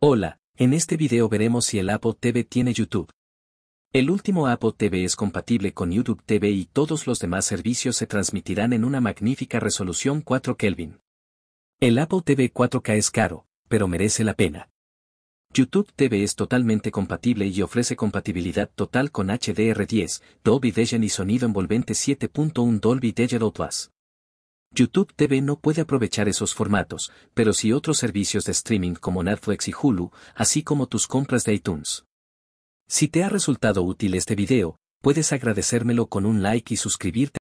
Hola, en este video veremos si el Apple TV tiene YouTube. El último Apple TV es compatible con YouTube TV y todos los demás servicios se transmitirán en una magnífica resolución 4 Kelvin. El Apple TV 4K es caro, pero merece la pena. YouTube TV es totalmente compatible y ofrece compatibilidad total con HDR10, Dolby Vision y sonido envolvente 7.1 Dolby Digital Plus. YouTube TV no puede aprovechar esos formatos, pero sí otros servicios de streaming como Netflix y Hulu, así como tus compras de iTunes. Si te ha resultado útil este video, puedes agradecérmelo con un like y suscribirte